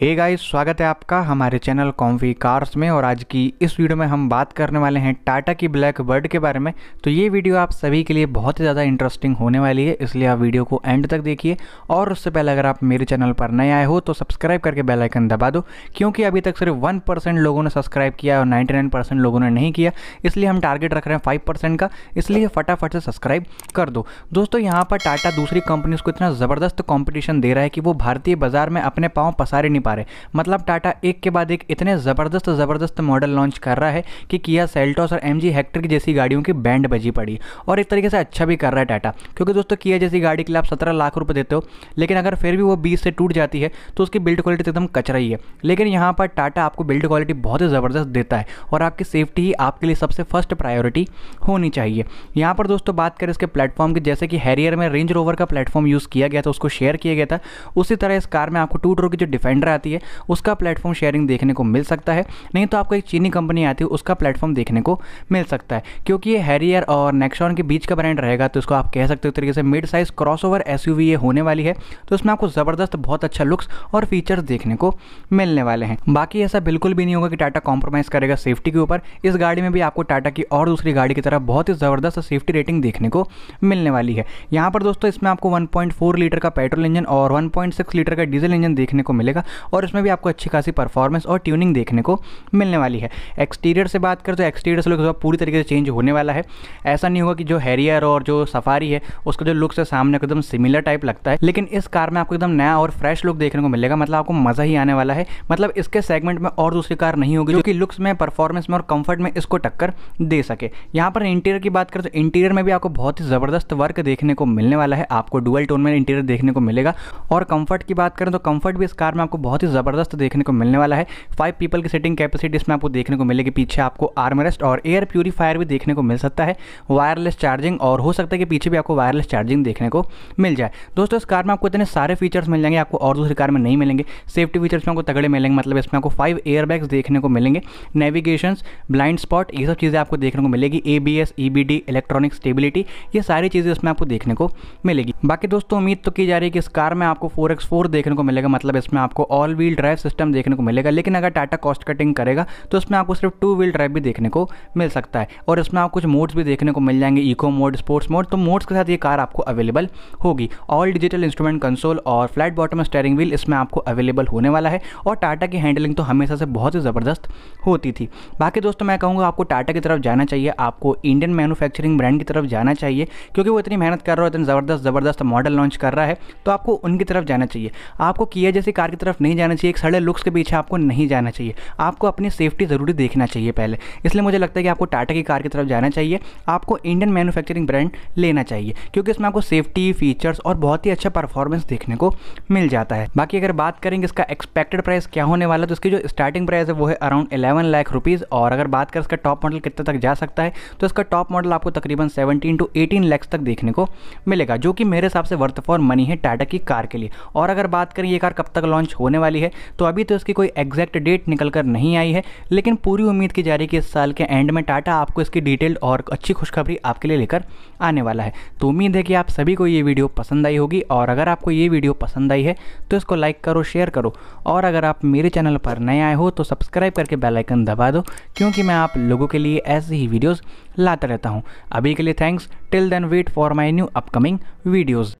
हे hey guys स्वागत है आपका हमारे चैनल कॉम्फी कार्स में और आज की इस वीडियो में हम बात करने वाले हैं टाटा की ब्लैक बर्ड के बारे में तो ये वीडियो आप सभी के लिए बहुत ही ज़्यादा इंटरेस्टिंग होने वाली है इसलिए आप वीडियो को एंड तक देखिए और उससे पहले अगर आप मेरे चैनल पर नए आए हो तो सब्सक्राइब करके बेलाइकन दबा दो क्योंकि अभी तक सिर्फ वन लोगों ने सब्सक्राइब किया और नाइन्टी लोगों ने नहीं किया इसलिए हम टारगेट रख रहे हैं फाइव का इसलिए फटाफट से सब्सक्राइब कर दो दोस्तों यहाँ पर टाटा दूसरी कंपनीज को इतना ज़बरदस्त कॉम्पिटिशन दे रहा है कि वो भारतीय बाजार में अपने पाँव पसारे नहीं पा रहे मतलब टाटा एक के बाद एक इतने ज़बरदस्त ज़बरदस्त मॉडल लॉन्च कर रहा है कि किया सेल्टॉस और एम हेक्टर की जैसी गाड़ियों की बैंड बजी पड़ी और एक तरीके से अच्छा भी कर रहा है टाटा क्योंकि दोस्तों किया जैसी गाड़ी के लिए आप सत्रह लाख रुपये देते हो लेकिन अगर फिर भी वो बीस से टूट जाती है तो उसकी बिल्ड क्वालिटी तो एकदम कच रही है लेकिन यहाँ पर टाटा आपको बिल्ड क्वालिटी बहुत ही ज़बरदस्त देता है और आपकी सेफ्टी ही आपके लिए सबसे फर्स्ट प्रायोरिटी होनी चाहिए यहाँ पर दोस्तों बात करें इसके प्लेटफॉर्म की जैसे कि हैरियर में रेंज रोवर का प्लेटफॉर्म यूज़ किया गया था उसको शेयर किया गया था उसी तरह इस कार में आपको टू डोर की जो डिफेंडर आती है उसका प्लेटफॉर्म शेयरिंग देखने को मिल सकता है नहीं तो आपको एक चीनी कंपनी आती है उसका प्लेटफॉर्म देखने को मिल सकता है क्योंकि ये हैरियर और नेक्सॉन के बीच का ब्रांड रहेगा तो इसको आप कह सकते हो तरीके से मिड साइज क्रॉस ओवर ये होने वाली है तो उसमें आपको ज़बरदस्त बहुत अच्छा लुक्स और फीचर्स देखने को मिलने वाले हैं बाकी ऐसा बिल्कुल भी नहीं होगा कि टाटा कॉम्प्रोमाइज़ करेगा सेफ्टी के ऊपर इस गाड़ी में भी आपको टाटा की और दूसरी गाड़ी की तरह बहुत ही ज़बरदस्त सेफ्टी रेटिंग देखने को मिलने वाली है यहाँ पर दोस्तों इसमें आपको 1.4 लीटर का पेट्रोल इंजन और 1.6 लीटर का डीजल इंजन देखने को मिलेगा और इसमें भी आपको अच्छी खासी परफॉर्मेंस और ट्यूनिंग देखने को मिलने वाली है एक्सटीरियर से बात करें तो एक्सटीरियर से लुक पूरी तरीके से चेंज होने वाला है ऐसा नहीं होगा कि जो हैरियर और जो सफारी है उसका जो लुक्स है सामने एकदम सिमिलर टाइप लगता है लेकिन इस कार में आपको एकदम नया और फ्रेश लुक देखने को मिलेगा मतलब आपको मज़ा ही आने वाला है मतलब इसके सेगमेंट में और दूसरी कार नहीं होगी जो कि लुक्स में परफॉर्मेंस में और कंफर्ट में इसको टक्कर दे सके यहाँ पर इंटीरियर की बात करें तो इंटीरियर में भी आपको बहुत ही ज़बरदस्त वर्क देखने को मिलने वाला है आपको डुअल टोन में इंटीरियर देखने को मिलेगा और कंफर्ट की बात करें तो कंफर्ट भी इस कार में आपको बहुत बहुत ही ज़बरदस्त देखने को मिलने वाला है फाइव पीपल की सेटिंग कैपेसिटी इसमें आपको देखने को मिलेगी पीछे आपको आर्मरेस्ट और एयर प्योरीफायर भी देखने को मिल सकता है वायरलेस चार्जिंग और हो सकता है कि पीछे भी आपको वायरलेस चार्जिंग देखने को मिल जाए दोस्तों इस कार में आपको इतने सारे फीचर्स मिल जाएंगे आपको और दूसरी कार में नहीं मिलेंगे सेफ्टी फीचर्स में आपको तगड़े मिलेंगे मतलब इसमें आपको फाइव एयर देखने को मिलेंगे नेविगेशन ब्लाइंड स्पॉट ये सब चीज़ें आपको देखने को मिलेगी A B S electronic stability ये सारी चीज़ें इसमें आपको देखने को मिलेगी बाकी दोस्तों उम्मीद तो की जा रही है कि इस कार में आपको फोर एक्स फोर देखने को मिलेगा मतलब इसमें आपको और ऑल व्हील ड्राइव सिस्टम देखने को मिलेगा लेकिन अगर टाटा कॉस्ट कटिंग करेगा तो उसमें आपको सिर्फ टू व्हील ड्राइव भी देखने को मिल सकता है और इसमें आप कुछ मोड्स भी देखने को मिल जाएंगे इको मोड स्पोर्ट्स मोड तो मोड्स के साथ ये कार आपको अवेलेबल होगी ऑल डिजिटल इंस्ट्रूमेंट कंसोल और फ्लैट बॉटम स्टेयरिंग व्हील इसमें आपको अवेलेबल होने वाला है और टाटा की हैंडलिंग तो हमेशा से बहुत ही ज़बरदस्त होती थी बाकी दोस्तों मैं कहूँगा आपको टाटा की तरफ जाना चाहिए आपको इंडियन मैनुफैक्चरिंग ब्रांड की तरफ जाना चाहिए क्योंकि वो इतनी मेहनत कर रहा है इतनी ज़बरदस्त ज़बरदस्त मॉडल लॉन्च कर रहा है तो आपको उनकी तरफ जाना चाहिए आपको किया जैसी कार की तरफ नहीं नहीं जाना चाहिए एक सड़े लुक्स के पीछे आपको नहीं जाना चाहिए आपको अपनी सेफ्टी ज़रूरी देखना चाहिए पहले इसलिए मुझे लगता है कि आपको टाटा की कार की तरफ जाना चाहिए आपको इंडियन मैनुफैक्चरिंग ब्रांड लेना चाहिए क्योंकि इसमें आपको सेफ्टी फीचर्स और बहुत ही अच्छा परफॉर्मेंस देखने को मिल जाता है बाकी अगर बात करेंगे इसका एक्सपेक्टेड प्राइस क्या होने वाला तो इसकी जो स्टार्टिंग प्राइस है वो है अराउंड इलेवन लाख रुपीज़ और अगर बात करें इसका टॉप मॉडल कितने तक जा सकता है तो इसका टॉप मॉडल आपको तकरीबन सेवनटीन टू एटीन लैक्स तक देखने को मिलेगा जो कि मेरे हिसाब से वर्थ फॉर मनी है टाटा की कार के लिए और अगर बात करें ये कार कब तक लॉन्च होने वाली वाली है तो अभी तो इसकी कोई एग्जैक्ट डेट निकल कर नहीं आई है लेकिन पूरी उम्मीद की जा रही है कि इस साल के एंड में टाटा आपको इसकी डिटेल और अच्छी खुशखबरी आपके लिए लेकर आने वाला है तो उम्मीद है कि आप सभी को ये वीडियो पसंद आई होगी और अगर आपको ये वीडियो पसंद आई है तो इसको लाइक करो शेयर करो और अगर आप मेरे चैनल पर नए आए हो तो सब्सक्राइब करके बेलाइकन दबा दो क्योंकि मैं आप लोगों के लिए ऐसे ही वीडियोज़ लाता रहता हूँ अभी के लिए thanks till then wait for my new upcoming videos